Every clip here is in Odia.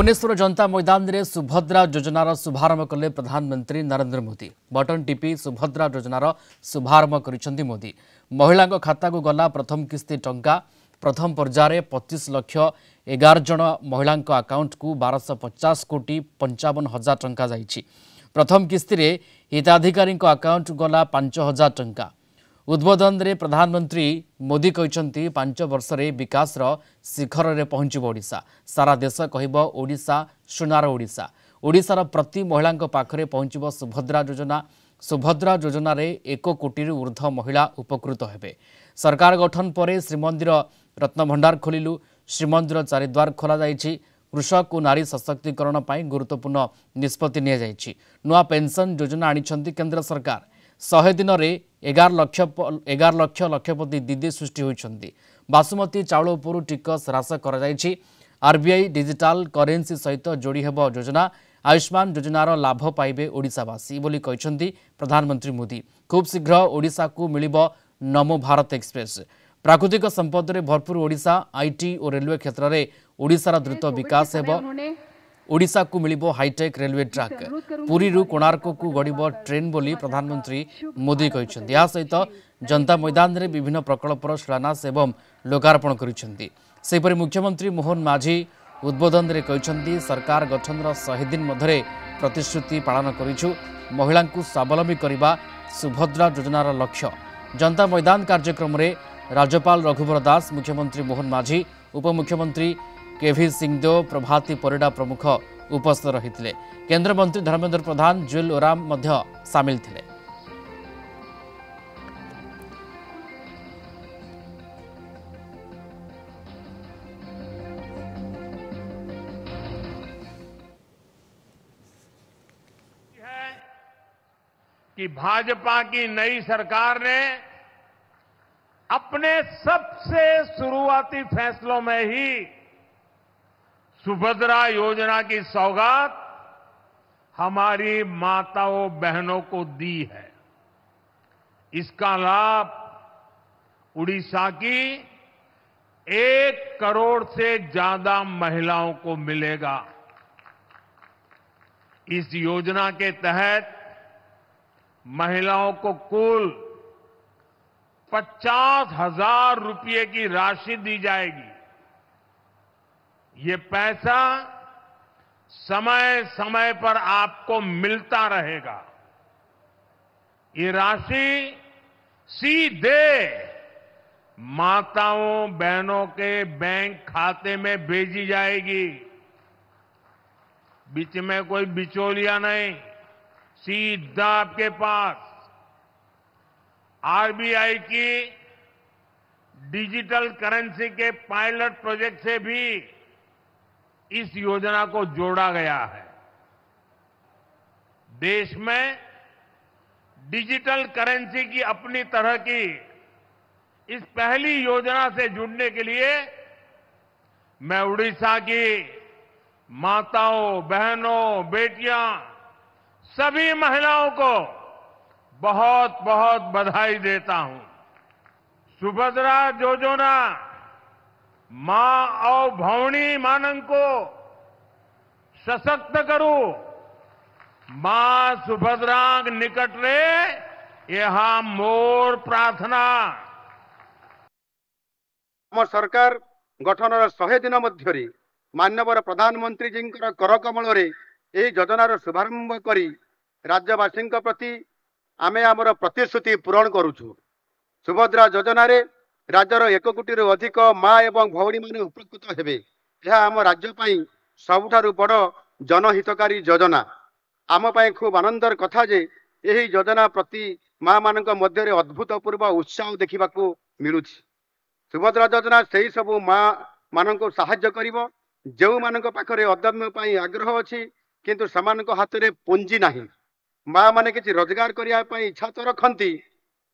ଭୁବନେଶ୍ୱର ଜନତା ମୈଦାନରେ ସୁଭଦ୍ରା ଯୋଜନାର ଶୁଭାରମ୍ଭ କଲେ ପ୍ରଧାନମନ୍ତ୍ରୀ ନରେନ୍ଦ୍ର ମୋଦି ବଟନ୍ ଟିପି ସୁଭଦ୍ରା ଯୋଜନାର ଶୁଭାରମ୍ଭ କରିଛନ୍ତି ମୋଦି ମହିଳାଙ୍କ ଖାତାକୁ ଗଲା ପ୍ରଥମ କିସ୍ତି ଟଙ୍କା ପ୍ରଥମ ପର୍ଯ୍ୟାୟରେ ପଚିଶ ଲକ୍ଷ ଏଗାର ଜଣ ମହିଳାଙ୍କ ଆକାଉଣ୍ଟକୁ ବାରଶହ ପଚାଶ କୋଟି ପଞ୍ଚାବନ ହଜାର ଟଙ୍କା ଯାଇଛି ପ୍ରଥମ କିସ୍ତିରେ ହିତାଧିକାରୀଙ୍କ ଆକାଉଣ୍ଟକୁ ଗଲା ପାଞ୍ଚ ହଜାର ଟଙ୍କା उद्वोधन प्रधानमन्त्री मोदी वर्ष रह शिखर शिखरै पहुँच ओडा सारा देश कडा सुनार ओडा ओडार प्रति महिला पाखेर पहचब सुभद्रा योजना सुभद्रा जोजन एक कोटी उर्ध्ध्व महिला उपकृत हो सरकार गठन पर रत्न रत्नभण्डार खोलु श्रीमन्दिर चारिद्वार खोलिन्छ कृषक नारी सशक्तिकरण गुरुत्वपूर्ण निष्पत्ति निजाइन पेंशन योजना आनि केन्द्र सरकार ଶହେ ଦିନରେ ଏଗାର ଲକ୍ଷ ଏଗାର ଲକ୍ଷ ଲକ୍ଷପତି ଦିଦି ସୃଷ୍ଟି ହୋଇଛନ୍ତି ବାସୁମତୀ ଚାଉଳ ଉପରୁ ଟିକସ ହ୍ରାସ କରାଯାଇଛି ଆର୍ବିଆଇ ଡିଜିଟାଲ କରେନ୍ସି ସହିତ ଯୋଡ଼ି ହେବ ଯୋଜନା ଆୟୁଷ୍ମାନ ଯୋଜନାର ଲାଭ ପାଇବେ ଓଡ଼ିଶାବାସୀ ବୋଲି କହିଛନ୍ତି ପ୍ରଧାନମନ୍ତ୍ରୀ ମୋଦି ଖୁବ୍ ଶୀଘ୍ର ଓଡ଼ିଶାକୁ ମିଳିବ ନମୋ ଭାରତ ଏକ୍ସପ୍ରେସ୍ ପ୍ରାକୃତିକ ସମ୍ପଦରେ ଭରପୁର ଓଡ଼ିଶା ଆଇଟି ଓ ରେଲୱେ କ୍ଷେତ୍ରରେ ଓଡ଼ିଶାର ଦ୍ରୁତ ବିକାଶ ହେବ को मिलिबो हाईटेक रेलवे ओडाको पुरी रु ट्राक को ग ट्रेन बोली प्रधानमन्त्री मोदी सहित जनता मैदान रे विभिन्न प्रकल्प पर एवं लोकार्पण ए से पर मुख्यमंत्री मोहन माझी उद्बोधन रे उद्वोधन सरकार गठन र दिन मधरे प्रतिश्रुति पान गरि महिला स्वावलंबी गरेको सुभद्रा योजना जोजनार लक्ष्य जनता मैदान कार्यक्रम रे राज्यपाल रघुवर दास मुख्यमंत्री मोहन माझी उपमुख्यमंत्री केभि सिंहदेव प्रभाती परिडा प्रमुख उपस्थित रही केन्द्र मंत्री धर्मेन्द्र प्रधान जुएल ओराम सामिल थे कि भाजपा की नई सरकार ने अपने सबसे शुरुआती फैसलों में ही सुभद्रा योजना की सौगात हमारी माताओं बहनों को दी है इसका लाभ उड़ीसा की एक करोड़ से ज्यादा महिलाओं को मिलेगा इस योजना के तहत महिलाओं को कुल पचास हजार रूपये की राशि दी जाएगी ये पैसा समय समय पर आपको मिलता रहेगा ये राशि सीधे माताओं बहनों के बैंक खाते में भेजी जाएगी बीच में कोई बिचौलिया नहीं सीधा आपके पास आरबीआई की डिजिटल करेंसी के पायलट प्रोजेक्ट से भी इस योजना को जोड़ा गया है देश में डिजिटल करेंसी की अपनी तरह की इस पहली योजना से जुड़ने के लिए मैं उड़ीसा की माताओं बहनों बेटियां सभी महिलाओं को बहुत बहुत बधाई देता हूं सुभद्रा योजना जो ମା ଆଉ ଭଉଣୀମାନଙ୍କୁ ସଶକ୍ତ କରୁ ମା ସୁଭଦ୍ରାଙ୍କ ନିକଟରେ ଏହା ମୋର ପ୍ରାର୍ଥନା ଆମ ସରକାର ଗଠନର ଶହେ ଦିନ ମଧ୍ୟରେ ମାନ୍ୟବର ପ୍ରଧାନମନ୍ତ୍ରୀଜୀଙ୍କର କରକମଳରେ ଏହି ଯୋଜନାର ଶୁଭାରମ୍ଭ କରି ରାଜ୍ୟବାସୀଙ୍କ ପ୍ରତି ଆମେ ଆମର ପ୍ରତିଶ୍ରୁତି ପୂରଣ କରୁଛୁ ସୁଭଦ୍ରା ଯୋଜନାରେ ରାଜ୍ୟର ଏକ କୋଟିରୁ ଅଧିକ ମା ଏବଂ ଭଉଣୀମାନେ ଉପକୃତ ହେବେ ଏହା ଆମ ରାଜ୍ୟ ପାଇଁ ସବୁଠାରୁ ବଡ଼ ଜନହିତକାରୀ ଯୋଜନା ଆମ ପାଇଁ ଖୁବ୍ ଆନନ୍ଦର କଥା ଯେ ଏହି ଯୋଜନା ପ୍ରତି ମା ମାନଙ୍କ ମଧ୍ୟରେ ଅଦ୍ଭୁତପୂର୍ବ ଉତ୍ସାହ ଦେଖିବାକୁ ମିଳୁଛି ସୁଭଦ୍ରା ଯୋଜନା ସେହି ସବୁ ମା ମାନଙ୍କୁ ସାହାଯ୍ୟ କରିବ ଯେଉଁମାନଙ୍କ ପାଖରେ ଅଦମ୍ୟ ପାଇଁ ଆଗ୍ରହ ଅଛି କିନ୍ତୁ ସେମାନଙ୍କ ହାତରେ ପୁଞ୍ଜି ନାହିଁ ମା ମାନେ କିଛି ରୋଜଗାର କରିବା ପାଇଁ ଇଚ୍ଛା ତ ରଖନ୍ତି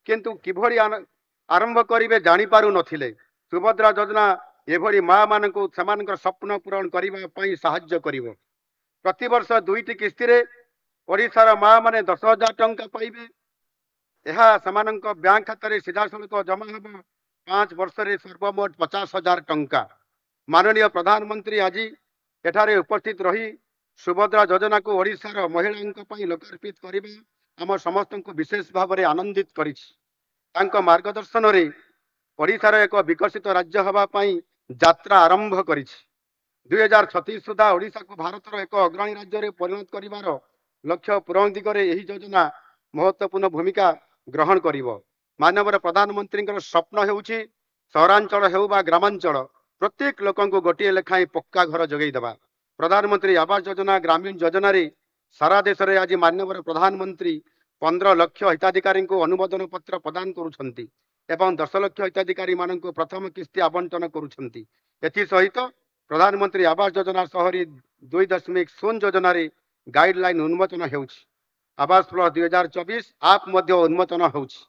କିନ୍ତୁ କିଭଳି ଆରମ୍ଭ କରିବେ ଜାଣିପାରୁନଥିଲେ ସୁଭଦ୍ରା ଯୋଜନା ଏଭଳି ମା ମାନଙ୍କୁ ସେମାନଙ୍କର ସ୍ୱପ୍ନ ପୂରଣ କରିବା ପାଇଁ ସାହାଯ୍ୟ କରିବ ପ୍ରତିବର୍ଷ ଦୁଇଟି କିସ୍ତିରେ ଓଡ଼ିଶାର ମା ମାନେ ଦଶ ହଜାର ଟଙ୍କା ପାଇବେ ଏହା ସେମାନଙ୍କ ବ୍ୟାଙ୍କ ଖାତାରେ ସିଧାସଳଖ ଜମା ହେବ ପାଞ୍ଚ ବର୍ଷରେ ସର୍ବମୋଟ ପଚାଶ ହଜାର ଟଙ୍କା ମାନନୀୟ ପ୍ରଧାନମନ୍ତ୍ରୀ ଆଜି ଏଠାରେ ଉପସ୍ଥିତ ରହି ସୁଭଦ୍ରା ଯୋଜନାକୁ ଓଡ଼ିଶାର ମହିଳାଙ୍କ ପାଇଁ ଲୋକାର୍ପିତ କରିବା ଆମ ସମସ୍ତଙ୍କୁ ବିଶେଷ ଭାବରେ ଆନନ୍ଦିତ କରିଛି ତାଙ୍କ ମାର୍ଗଦର୍ଶନରେ ଓଡ଼ିଶାର ଏକ ବିକଶିତ ରାଜ୍ୟ ହେବା ପାଇଁ ଯାତ୍ରା ଆରମ୍ଭ କରିଛି ଦୁଇ ହଜାର ଛତିଶ ସୁଦ୍ଧା ଓଡ଼ିଶାକୁ ଭାରତର ଏକ ଅଗ୍ରଣୀ ରାଜ୍ୟରେ ପରିଣତ କରିବାର ଲକ୍ଷ୍ୟ ପୂରଣ ଦିଗରେ ଏହି ଯୋଜନା ମହତ୍ଵପୂର୍ଣ୍ଣ ଭୂମିକା ଗ୍ରହଣ କରିବ ମାନବର ପ୍ରଧାନମନ୍ତ୍ରୀଙ୍କର ସ୍ୱପ୍ନ ହେଉଛି ସହରାଞ୍ଚଳ ହେଉ ବା ଗ୍ରାମାଞ୍ଚଳ ପ୍ରତ୍ୟେକ ଲୋକଙ୍କୁ ଗୋଟିଏ ଲେଖାଏଁ ପକ୍କା ଘର ଯୋଗାଇ ଦେବା ପ୍ରଧାନମନ୍ତ୍ରୀ ଆବାସ ଯୋଜନା ଗ୍ରାମୀଣ ଯୋଜନାରେ ସାରା ଦେଶରେ ଆଜି ମାନ୍ୟବର ପ୍ରଧାନମନ୍ତ୍ରୀ ପନ୍ଦର ଲକ୍ଷ ହିତାଧିକାରୀଙ୍କୁ ଅନୁମୋଦନ ପତ୍ର ପ୍ରଦାନ କରୁଛନ୍ତି ଏବଂ ଦଶ ଲକ୍ଷ ହିତାଧିକାରୀମାନଙ୍କୁ ପ୍ରଥମ କିସ୍ତି ଆବଣ୍ଟନ କରୁଛନ୍ତି ଏଥିସହିତ ପ୍ରଧାନମନ୍ତ୍ରୀ ଆବାସ ଯୋଜନା ସହରୀ ଦୁଇ ଦଶମିକ ଶୂନ ଯୋଜନାରେ ଗାଇଡ଼ଲାଇନ୍ ଉନ୍ମୋଚନ ହେଉଛି ଆବାସ ପ୍ଲସ୍ ଦୁଇ ହଜାର ଚବିଶ ଆପ୍ ମଧ୍ୟ ଉନ୍ମୋଚନ ହେଉଛି